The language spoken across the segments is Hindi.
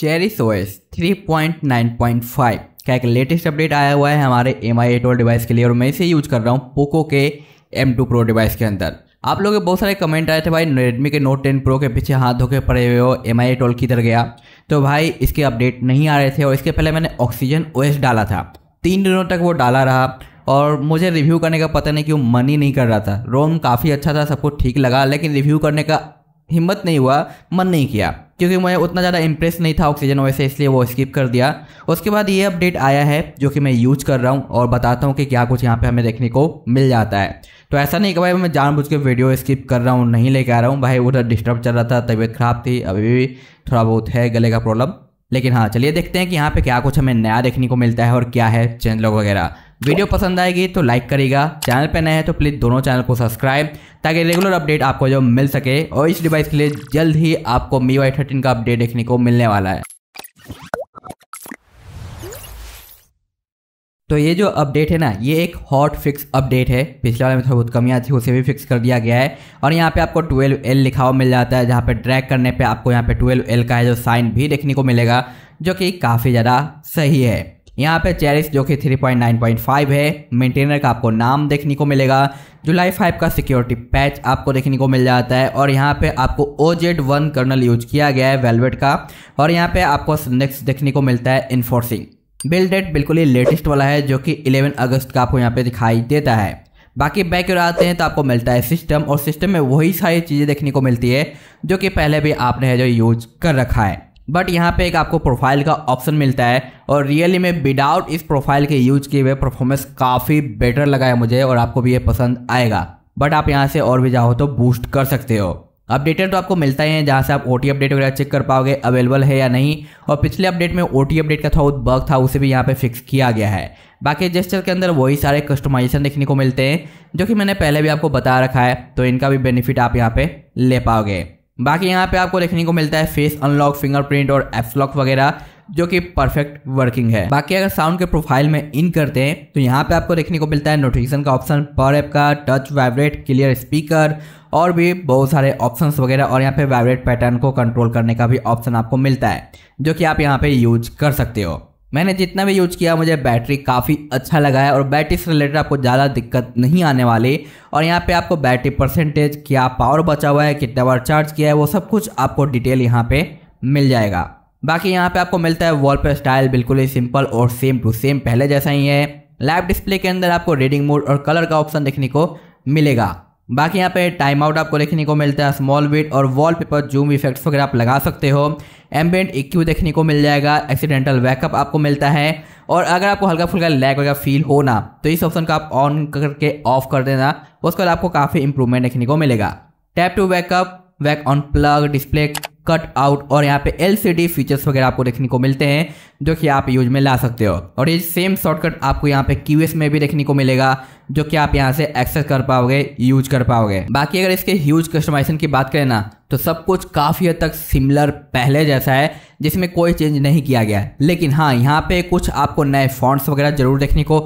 cherries OS three point nine point five का एक लेटेस्ट अपडेट आया हुआ है हमारे एम आई डिवाइस के लिए और मैं इसे यूज कर रहा हूँ पोको के एम टू प्रो डिवाइस के अंदर आप लोगों के बहुत सारे कमेंट आए थे भाई रेडमी के नोट टेन प्रो के पीछे हाथ धोके पड़े हुए हो एम आई टोल किधर गया तो भाई इसके अपडेट नहीं आ रहे थे और इसके पहले मैंने ऑक्सीजन ओएस डाला था तीन दिनों तक वो डाला रहा और मुझे रिव्यू करने का पता नहीं क्यों मन ही नहीं कर रहा था रोम काफ़ी अच्छा था सबको ठीक लगा लेकिन रिव्यू करने का हिम्मत नहीं हुआ मन नहीं किया क्योंकि मैं उतना ज़्यादा इम्प्रेस नहीं था ऑक्सीजन वैसे इसलिए वो स्किप कर दिया उसके बाद ये अपडेट आया है जो कि मैं यूज कर रहा हूँ और बताता हूँ कि क्या कुछ यहाँ पे हमें देखने को मिल जाता है तो ऐसा नहीं कि भाई मैं जानबूझ के वीडियो स्किप कर रहा हूँ नहीं लेके आ रहा हूँ भाई उधर डिस्टर्ब चल रहा था तबीयत खराब थी अभी भी थोड़ा बहुत है गले का प्रॉब्लम लेकिन हाँ चलिए देखते हैं कि यहाँ पे क्या कुछ हमें नया देखने को मिलता है और क्या है चैनल वगैरह वीडियो पसंद आएगी तो लाइक करेगा चैनल पर नए हैं तो प्लीज़ दोनों चैनल को सब्सक्राइब ताकि रेगुलर अपडेट आपको जो मिल सके और इस डिवाइस के लिए जल्द ही आपको मी वाई थर्टीन का अपडेट देखने को मिलने वाला है तो ये जो अपडेट है ना ये एक हॉट फिक्स अपडेट है पिछले वाले में थोड़ी बहुत कमियाँ थी उसे भी फिक्स कर दिया गया है और यहाँ पे आपको 12L लिखा हुआ मिल जाता है जहाँ पे ड्रैग करने पे आपको यहाँ पे 12L का है जो साइन भी देखने को मिलेगा जो कि काफ़ी ज़्यादा सही है यहाँ पे चेरिस जो कि 3.9.5 है मेंटेनर का आपको नाम देखने को मिलेगा जुलाई 5 का सिक्योरिटी पैच आपको देखने को मिल जाता है और यहाँ पे आपको O Z one kernel use किया गया है वेलवेट का और यहाँ पे आपको सिंडेक्स देखने को मिलता है इन्फोर्सिंग बिल डेट बिल्कुल ही लेटेस्ट वाला है जो कि 11 अगस्त का आपको यहाँ पे दिखाई देता है बाकी बैक आते हैं तो आपको मिलता है सिस्टम और सिस्टम में वही सारी चीज़ें देखने को मिलती है जो कि पहले भी आपने जो यूज कर रखा है बट यहाँ पे एक आपको प्रोफाइल का ऑप्शन मिलता है और रियली में विदाउट इस प्रोफाइल के यूज किए हुए परफॉर्मेंस काफ़ी बेटर लगा है मुझे और आपको भी ये पसंद आएगा बट आप यहाँ से और भी जाओ तो बूस्ट कर सकते हो अपडेटेड तो आपको मिलता ही है जहाँ से आप ओ अपडेट वगैरह चेक कर पाओगे अवेलेबल है या नहीं और पिछले अपडेट में ओ अपडेट का थोड़ा बग था उसे भी यहाँ पे फिक्स किया गया है बाकी जेस्टर के अंदर वही सारे कस्टमाइजेशन देखने को मिलते हैं जो कि मैंने पहले भी आपको बता रखा है तो इनका भी बेनिफिट आप यहाँ पे ले पाओगे बाकी यहाँ पे आपको देखने को मिलता है फेस अनलॉक फिंगरप्रिंट और एप्स लॉक वगैरह जो कि परफेक्ट वर्किंग है बाकी अगर साउंड के प्रोफाइल में इन करते हैं तो यहाँ पे आपको देखने को मिलता है नोटिफिकेशन का ऑप्शन पर ऐप का टच वाइब्रेट क्लियर स्पीकर और भी बहुत सारे ऑप्शंस वगैरह और यहाँ पे वाइब्रेट पैटर्न को कंट्रोल करने का भी ऑप्शन आपको मिलता है जो कि आप यहाँ पे यूज कर सकते हो मैंने जितना भी यूज किया मुझे बैटरी काफ़ी अच्छा लगा है और बैटरी से रिलेटेड आपको ज़्यादा दिक्कत नहीं आने वाली और यहाँ पे आपको बैटरी परसेंटेज क्या पावर बचा हुआ है कितना बार चार्ज किया है वो सब कुछ आपको डिटेल यहाँ पे मिल जाएगा बाकी यहाँ पे आपको मिलता है वॉल स्टाइल बिल्कुल ही सिंपल और सेम टू सेम पहले जैसा ही है लैब डिस्प्ले के अंदर आपको रीडिंग मोड और कलर का ऑप्शन देखने को मिलेगा बाकी यहाँ पे टाइम आउट आपको देखने को मिलता है स्मॉल विट और वॉलपेपर जूम इफेक्ट्स वगैरह आप लगा सकते हो एम्बेंट इक्यू देखने को मिल जाएगा एक्सीडेंटल बैकअप आपको मिलता है और अगर आपको हल्का फुल्का लैग वगैरह फील होना तो इस ऑप्शन को आप ऑन करके ऑफ कर देना उसके बाद आपको काफ़ी इंप्रूवमेंट देखने को मिलेगा tap to backup back on plug display cut out और यहाँ पे एल सी फीचर्स वगैरह आपको देखने को मिलते हैं जो कि आप यूज में ला सकते हो और ये सेम शॉर्टकट आपको यहाँ पे क्यू में भी देखने को मिलेगा जो कि आप यहाँ से एक्सेस कर पाओगे यूज कर पाओगे बाकी अगर इसके ह्यूज कस्टमाइजेशन की बात करें ना तो सब कुछ काफ़ी हद तक सिमिलर पहले जैसा है जिसमें कोई चेंज नहीं किया गया लेकिन हाँ यहाँ पे कुछ आपको नए फॉन्ट्स वगैरह जरूर देखने को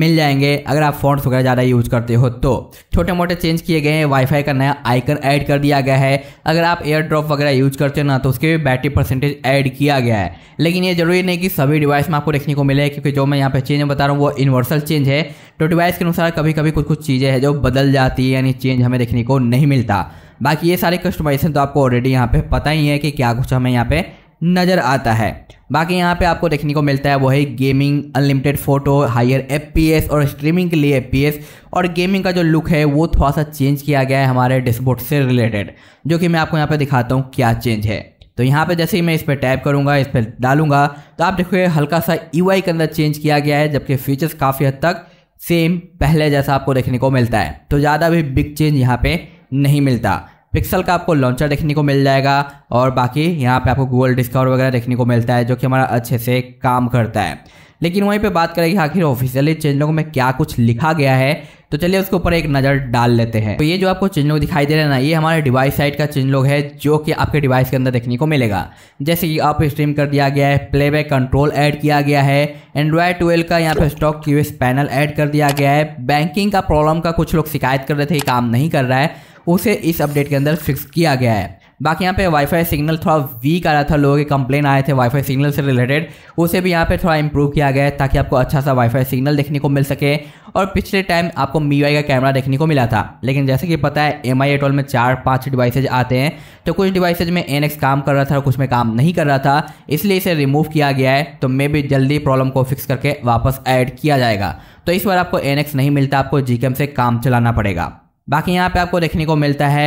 मिल जाएंगे अगर आप फोन वगैरह ज़्यादा यूज़ करते हो तो छोटे मोटे चेंज किए गए हैं वाईफाई का नया आइकन ऐड कर दिया गया है अगर आप एयर ड्रॉप वगैरह यूज़ करते हो ना तो उसके भी बैटरी परसेंटेज ऐड किया गया है लेकिन ये ज़रूरी नहीं कि सभी डिवाइस में आपको देखने को मिले क्योंकि जो मैं यहाँ पर चेंज बता रहा हूँ वो यूनिवर्सल चेंज है तो डिवाइस के अनुसार कभी कभी कुछ कुछ चीज़ें हैं जो बदल जाती है यानी चेंज हमें देखने को नहीं मिलता बाकी ये सारे कस्टमाइजेशन तो आपको ऑलरेडी यहाँ पे पता ही है कि क्या कुछ हमें यहाँ पे नज़र आता है बाकी यहाँ पे आपको देखने को मिलता है वो है gaming unlimited photo higher F और स्ट्रीमिंग के लिए एफ और गेमिंग का जो लुक है वो थोड़ा सा चेंज किया गया है हमारे डिस्पोर्ट से रिलेटेड जो कि मैं आपको यहाँ पे दिखाता हूँ क्या चेंज है तो यहाँ पे जैसे ही मैं इस पर टैप करूँगा इस पर डालूंगा तो आप देखोगे हल्का सा ई e के अंदर चेंज किया गया है जबकि फीचर्स काफ़ी हद तक सेम पहले जैसा आपको देखने को मिलता है तो ज़्यादा भी बिग चेंज यहाँ पर नहीं मिलता पिक्सल का आपको लॉन्चर देखने को मिल जाएगा और बाकी यहाँ पे आपको गूगल डिस्काउंट वगैरह देखने को मिलता है जो कि हमारा अच्छे से काम करता है लेकिन वहीं पे बात करेंगे आखिर ऑफिशियली लोगों में क्या कुछ लिखा गया है तो चलिए उसके ऊपर एक नज़र डाल लेते हैं तो ये जो आपको चेंज लोग दिखाई दे रहे हैं ना ये हमारे डिवाइस साइड का चेंज लोग है जो कि आपके डिवाइस के अंदर देखने को मिलेगा जैसे कि आप स्ट्रीम कर दिया गया है प्लेबैक कंट्रोल ऐड किया गया है एंड्रॉयड ट्वेल्व का यहाँ पे स्टॉक क्यूएस पैनल ऐड कर दिया गया है बैंकिंग का प्रॉब्लम का कुछ लोग शिकायत कर रहे थे काम नहीं कर रहा है उसे इस अपडेट के अंदर फिक्स किया गया है बाकी यहाँ पे वाईफाई सिग्नल थोड़ा वीक आ रहा था लोगों के कंप्लेन आए थे वाईफाई सिग्नल से रिलेटेड उसे भी यहाँ पे थोड़ा इंप्रूव किया गया है ताकि आपको अच्छा सा वाईफाई सिग्नल देखने को मिल सके और पिछले टाइम आपको मी का कैमरा देखने को मिला था लेकिन जैसे कि पता है एम आई में चार पाँच डिवाइसेज आते हैं तो कुछ डिवाइसेज में एन काम कर रहा था और कुछ में काम नहीं कर रहा था इसलिए इसे रिमूव किया गया है तो मे भी जल्दी प्रॉब्लम को फिक्स करके वापस ऐड किया जाएगा तो इस बार आपको एन नहीं मिलता आपको जी से काम चलाना पड़ेगा बाकी यहाँ पे आपको देखने को मिलता है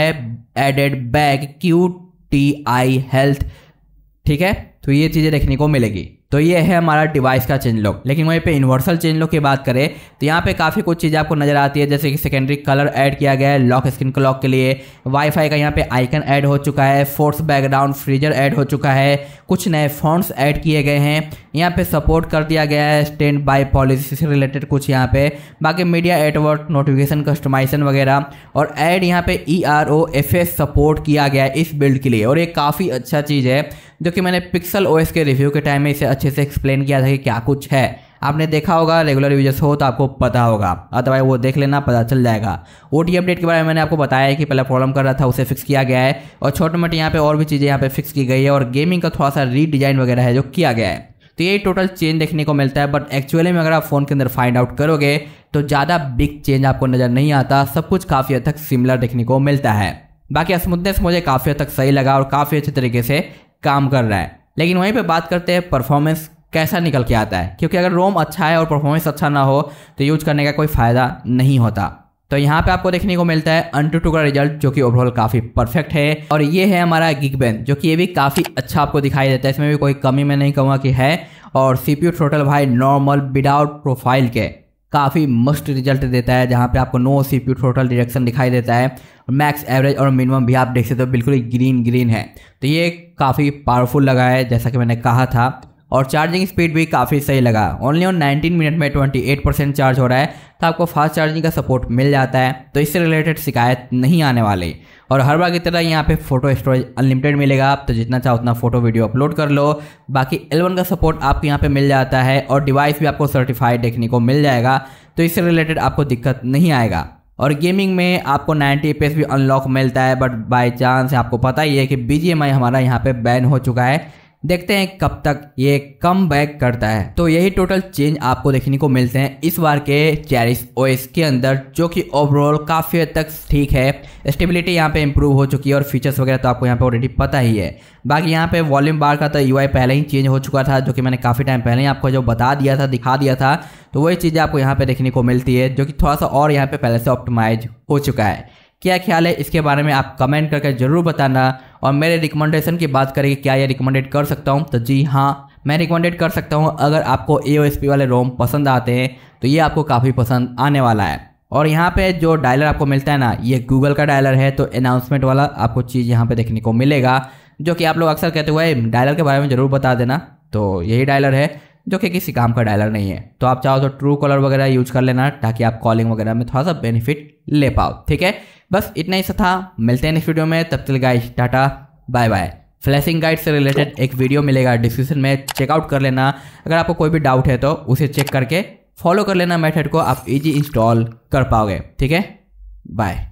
added bag Q T I health ठीक है तो ये चीज़ें देखने को मिलेगी तो ये है हमारा डिवाइस का चेंज लॉक लेकिन वहीं पे यूनिवर्सल चेंज लॉक की बात करें तो यहाँ पे काफ़ी कुछ चीज़ें आपको नजर आती है जैसे कि सेकेंडरी कलर ऐड किया गया है लॉक स्क्रीन क्लॉक के लिए वाईफाई का यहाँ पे आइकन ऐड हो चुका है फोर्स बैकग्राउंड फ्रीजर ऐड हो चुका है कुछ नए फोनस ऐड किए गए हैं यहाँ पे सपोर्ट कर दिया गया है स्टैंड बाई पॉलिसी से रिलेटेड कुछ यहाँ पे बाकी मीडिया एटवर्क नोटिफिकेशन कस्टमाइजेशन वगैरह और ऐड यहाँ पे E R O F S support किया गया है इस बिल्ड के लिए और ये काफ़ी अच्छा चीज़ है जो कि मैंने पिक्सल ओएस के रिव्यू के टाइम में इसे अच्छे से एक्सप्लेन किया था कि क्या कुछ है आपने देखा होगा रेगुलर यूजर्स हो तो आपको पता होगा अदरवाइज वो देख लेना पता चल जाएगा ओ अपडेट के बारे में मैंने आपको बताया है कि पहले प्रॉब्लम कर रहा था उसे फिक्स किया गया है और छोटे मोटे यहाँ पे और भी चीज़ें यहाँ पे फिक्स की गई है और गेमिंग का थोड़ा सा रीडिजाइन वगैरह है जो किया गया है तो ये टोटल चेंज देखने को मिलता है बट एक्चुअली में अगर आप फ़ोन के अंदर फाइंड आउट करोगे तो ज़्यादा बिग चेंज आपको नज़र नहीं आता सब कुछ काफ़ी हद तक सिमिलर देखने को मिलता है बाकी स्मूथनेस मुझे काफ़ी हद तक सही लगा और काफ़ी अच्छे तरीके से काम कर रहा है लेकिन वहीं पर बात करते हैं परफॉर्मेंस कैसा निकल के आता है क्योंकि अगर रोम अच्छा है और परफॉर्मेंस अच्छा ना हो तो यूज करने का कोई फ़ायदा नहीं होता तो यहाँ पे आपको देखने को मिलता है अन टू टू का रिजल्ट जो कि ओवरऑल काफ़ी परफेक्ट है और ये है हमारा गिग बैन जो कि ये भी काफ़ी अच्छा आपको दिखाई देता है इसमें भी कोई कमी मैं नहीं कहूँगा कि है और सी पी टोटल भाई नॉर्मल विदाउट प्रोफाइल के काफ़ी मस्ट रिजल्ट देता है जहाँ पे आपको no C P total direction दिखाई देता है मैक्स एवरेज और मिनिमम भी आप देख सकते हो तो बिल्कुल ही ग्रीन ग्रीन है तो ये काफ़ी पावरफुल लगा है जैसा कि मैंने कहा था और चार्जिंग स्पीड भी काफ़ी सही लगा ओनली ऑन 19 मिनट में 28 परसेंट चार्ज हो रहा है तो आपको फास्ट चार्जिंग का सपोर्ट मिल जाता है तो इससे रिलेटेड शिकायत नहीं आने वाली और हर बार की तरह यहाँ पे फोटो स्टोरेज अनलिमिटेड मिलेगा आप तो जितना चाहो उतना फोटो वीडियो अपलोड कर लो बाकी एलवन का सपोर्ट आपको यहाँ पर मिल जाता है और डिवाइस भी आपको सर्टिफाइड देखने को मिल जाएगा तो इससे रिलेटेड आपको दिक्कत नहीं आएगा और गेमिंग में आपको 90 पेस भी अनलॉक मिलता है बट बाय चांस आपको पता ही है कि बी हमारा यहाँ पे बैन हो चुका है देखते हैं कब तक ये कम बैक करता है तो यही टोटल चेंज आपको देखने को मिलते हैं इस बार के चैरिस ओएस के अंदर जो कि ओवरऑल काफ़ी हद तक ठीक है स्टेबिलिटी यहाँ पे इंप्रूव हो चुकी है और फीचर्स वगैरह तो आपको यहाँ पे ऑलरेडी पता ही है बाकी यहाँ पे वॉल्यूम बार का तो यू पहले ही चेंज हो चुका था जो कि मैंने काफ़ी टाइम पहले ही आपको जो बता दिया था दिखा दिया था तो वही चीज़ आपको यहाँ पे देखने को मिलती है जो कि थोड़ा सा और यहाँ पे पहले से ऑप्टिमाइज हो चुका है क्या ख्याल है इसके बारे में आप कमेंट करके जरूर बताना और मेरे रिकमेंडेशन की बात करें कि क्या ये रिकमेंडेड कर सकता हूँ तो जी हाँ मैं रिकमेंडेड कर सकता हूँ अगर आपको ए वाले रोम पसंद आते हैं तो ये आपको काफ़ी पसंद आने वाला है और यहाँ पे जो डायलर आपको मिलता है ना ये गूगल का डायलर है तो अनाउंसमेंट वाला आपको चीज़ यहाँ पे देखने को मिलेगा जो कि आप लोग अक्सर कहते हुए डायलर के बारे में ज़रूर बता देना तो यही डायलर है जो कि किसी काम का डायलर नहीं है तो आप चाहो तो ट्रू कॉलर वगैरह यूज कर लेना ताकि आप कॉलिंग वगैरह में थोड़ा सा बेनिफिट ले पाओ ठीक है बस इतना ही सा था मिलते हैं नेक्स्ट वीडियो में तब तक guys tata bye bye flashing guide से रिलेटेड एक वीडियो मिलेगा डिस्क्रिप्शन में चेकआउट कर लेना अगर आपको कोई भी डाउट है तो उसे चेक करके फॉलो कर लेना मेथड को आप इजी इंस्टॉल कर पाओगे ठीक है बाय